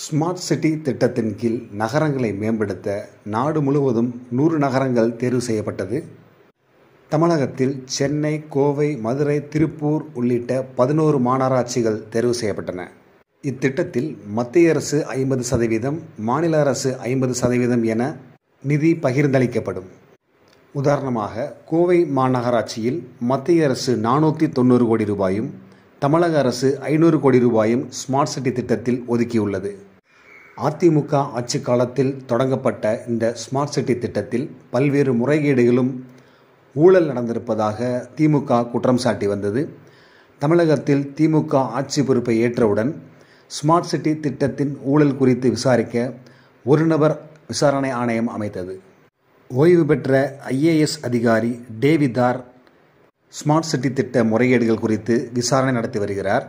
smart city திட்டத்தின் கீழ் நகரங்களை மேம்படுத்த நாடு முழுவதும் நூறு நகரங்கள் தேர்வு செய்யப்பட்டது தமிழகத்தில் சென்னை கோவை மதுரை திருப்பூர் உள்ளிட்ட பதினோரு மாநகராட்சிகள் தேர்வு செய்யப்பட்டன இத்திட்டத்தில் மத்திய அரசு ஐம்பது சதவீதம் மாநில அரசு ஐம்பது சதவீதம் என நிதி பகிர்ந்தளிக்கப்படும் உதாரணமாக கோவை மாநகராட்சியில் மத்திய அரசு நானூற்றி தொண்ணூறு கோடி ரூபாயும் தமிழக அரசு ஐநூறு கோடி ரூபாயும் ஸ்மார்ட் சிட்டி திட்டத்தில் ஒதுக்கியுள்ளது அதிமுக ஆட்சி காலத்தில் தொடங்கப்பட்ட இந்த ஸ்மார்ட் சிட்டி திட்டத்தில் பல்வேறு முறைகேடுகளும் ஊழல் நடந்திருப்பதாக திமுக குற்றம் சாட்டி வந்தது தமிழகத்தில் திமுக ஆட்சி பொறுப்பை ஏற்றவுடன் ஸ்மார்ட் சிட்டி திட்டத்தின் ஊழல் குறித்து விசாரிக்க ஒரு நபர் விசாரணை ஆணையம் அமைத்தது ஓய்வு பெற்ற ஐஏஎஸ் அதிகாரி டேவிதார் ஸ்மார்ட் சிட்டி திட்ட முறைகேடுகள் குறித்து விசாரணை நடத்தி வருகிறார்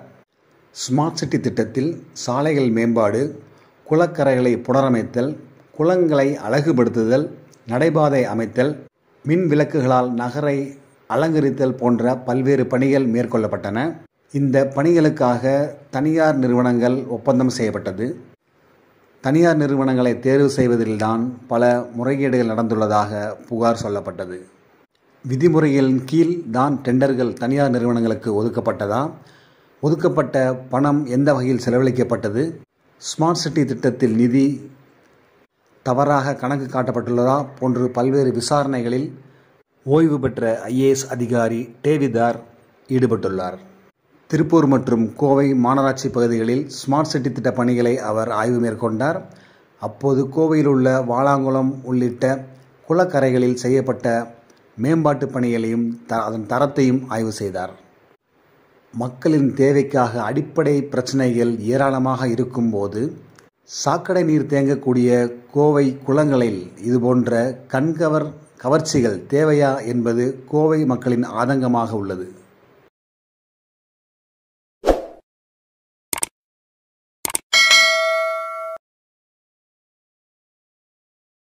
ஸ்மார்ட் சிட்டி திட்டத்தில் சாலைகள் மேம்பாடு குளக்கரைகளை புனரமைத்தல் குளங்களை அழகுபடுத்துதல் நடைபாதை அமைத்தல் மின் விளக்குகளால் நகரை அலங்கரித்தல் போன்ற பல்வேறு பணிகள் மேற்கொள்ளப்பட்டன இந்த பணிகளுக்காக தனியார் நிறுவனங்கள் ஒப்பந்தம் செய்யப்பட்டது தனியார் நிறுவனங்களை தேர்வு செய்வதில்தான் பல முறைகேடுகள் நடந்துள்ளதாக புகார் சொல்லப்பட்டது விதிமுறையின் கீழ் தான் டெண்டர்கள் தனியார் நிறுவனங்களுக்கு ஒதுக்கப்பட்டதா ஒதுக்கப்பட்ட பணம் எந்த வகையில் செலவழிக்கப்பட்டது ஸ்மார்ட் சிட்டி திட்டத்தில் நிதி தவறாக கணக்கு காட்டப்பட்டுள்ளதா போன்று பல்வேறு விசாரணைகளில் ஓய்வு பெற்ற ஐஏஎஸ் அதிகாரி டேவிதார் ஈடுபட்டுள்ளார் திருப்பூர் மற்றும் கோவை மாநகராட்சி பகுதிகளில் ஸ்மார்ட் சிட்டி திட்ட பணிகளை அவர் ஆய்வு மேற்கொண்டார் அப்போது கோவையில் உள்ள வாலாங்குளம் உள்ளிட்ட குளக்கரைகளில் செய்யப்பட்ட மேம்பாட்டு பணிகளையும் த அதன் தரத்தையும் ஆய்வு செய்தார் மக்களின் தேவைக்காக அடிப்படை பிரச்சனைகள் ஏராளமாக இருக்கும்போது சாக்கடை நீர் தேங்கக்கூடிய கோவை குளங்களில் இதுபோன்ற கண்கவர் கவர்ச்சிகள் தேவையா என்பது கோவை மக்களின் ஆதங்கமாக உள்ளது